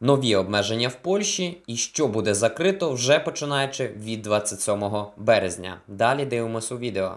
нові обмеження в Польщі і що буде закрито вже починаючи від 27 березня. Далі дивимося у відео.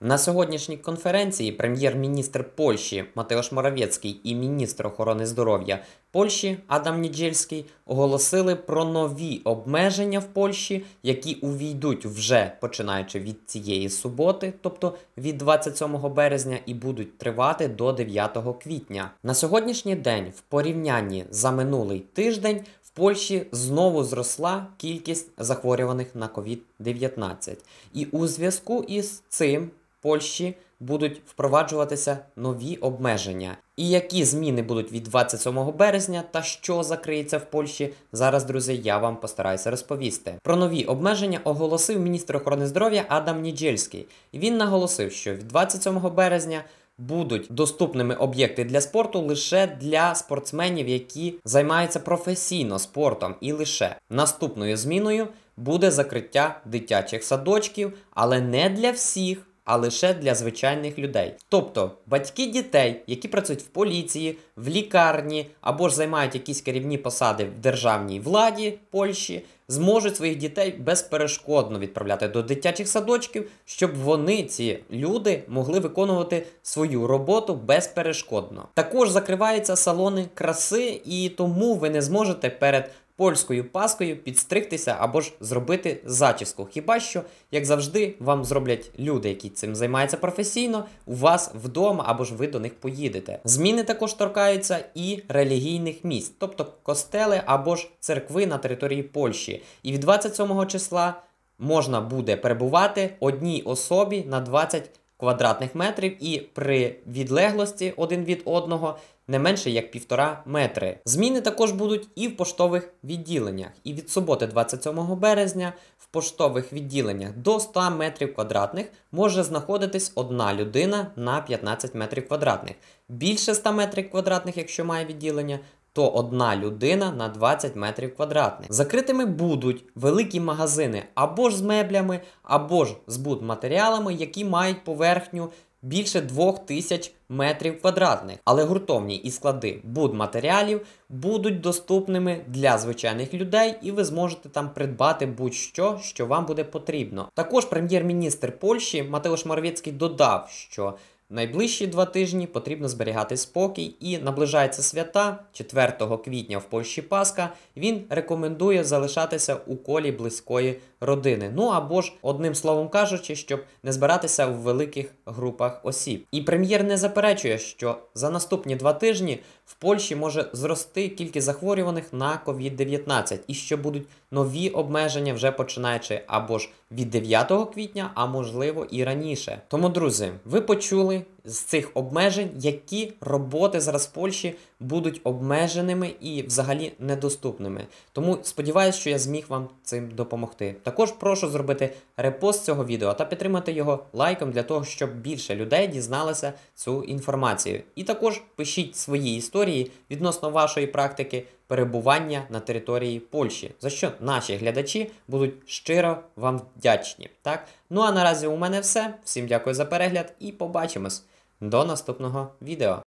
На сьогоднішній конференції прем'єр-міністр Польщі Матеош Моравєцький і міністр охорони здоров'я Польщі Адам Ніджельський оголосили про нові обмеження в Польщі, які увійдуть вже починаючи від цієї суботи, тобто від 27 березня, і будуть тривати до 9 квітня. На сьогоднішній день, в порівнянні за минулий тиждень, в Польщі знову зросла кількість захворюваних на COVID-19. І у зв'язку із цим. Польщі будуть впроваджуватися нові обмеження. І які зміни будуть від 27 березня та що закриється в Польщі зараз, друзі, я вам постараюся розповісти. Про нові обмеження оголосив міністр охорони здоров'я Адам Ніджельський. Він наголосив, що від 27 березня. Будуть доступними об'єкти для спорту лише для спортсменів, які займаються професійно спортом. І лише наступною зміною буде закриття дитячих садочків, але не для всіх, а лише для звичайних людей. Тобто батьки дітей, які працюють в поліції, в лікарні або ж займають якісь керівні посади в державній владі Польщі, зможуть своїх дітей безперешкодно відправляти до дитячих садочків, щоб вони, ці люди, могли виконувати свою роботу безперешкодно. Також закриваються салони краси, і тому ви не зможете перед польською паскою підстригтися або ж зробити зачіску. Хіба що, як завжди, вам зроблять люди, які цим займаються професійно, у вас вдома або ж ви до них поїдете. Зміни також торкаються і релігійних міст, тобто костели або ж церкви на території Польщі. І від 27 числа можна буде перебувати одній особі на 20 квадратних метрів і при відлеглості один від одного не менше як півтора метри. Зміни також будуть і в поштових відділеннях. І від суботи, 27 березня, в поштових відділеннях до 100 метрів квадратних може знаходитись одна людина на 15 метрів квадратних. Більше 100 метрів квадратних, якщо має відділення, то одна людина на 20 метрів квадратних. Закритими будуть великі магазини або ж з меблями, або ж з будматеріалами, які мають поверхню. Більше 2000 метрів квадратних, але гуртовні і склади будматеріалів будуть доступними для звичайних людей, і ви зможете там придбати будь-що, що вам буде потрібно. Також прем'єр-міністр Польщі Матеуш Моровецький додав, що Найближчі два тижні потрібно зберігати спокій і наближається свята 4 квітня в Польщі Пасха, Він рекомендує залишатися у колі близької родини. Ну або ж, одним словом кажучи, щоб не збиратися в великих групах осіб. І прем'єр не заперечує, що за наступні два тижні в Польщі може зрости кількість захворюваних на COVID-19 і що будуть нові обмеження, вже починаючи або ж від 9 квітня, а можливо і раніше. Тому, друзі, ви почули з цих обмежень, які роботи зараз в Польщі будуть обмеженими і взагалі недоступними. Тому сподіваюся, що я зміг вам цим допомогти. Також прошу зробити репост цього відео та підтримати його лайком для того, щоб більше людей дізналися цю інформацію. І також пишіть свої історії відносно вашої практики. Перебування на території Польщі, за що наші глядачі будуть щиро вам вдячні. Так, ну а наразі у мене все. Всім дякую за перегляд і побачимось. До наступного відео!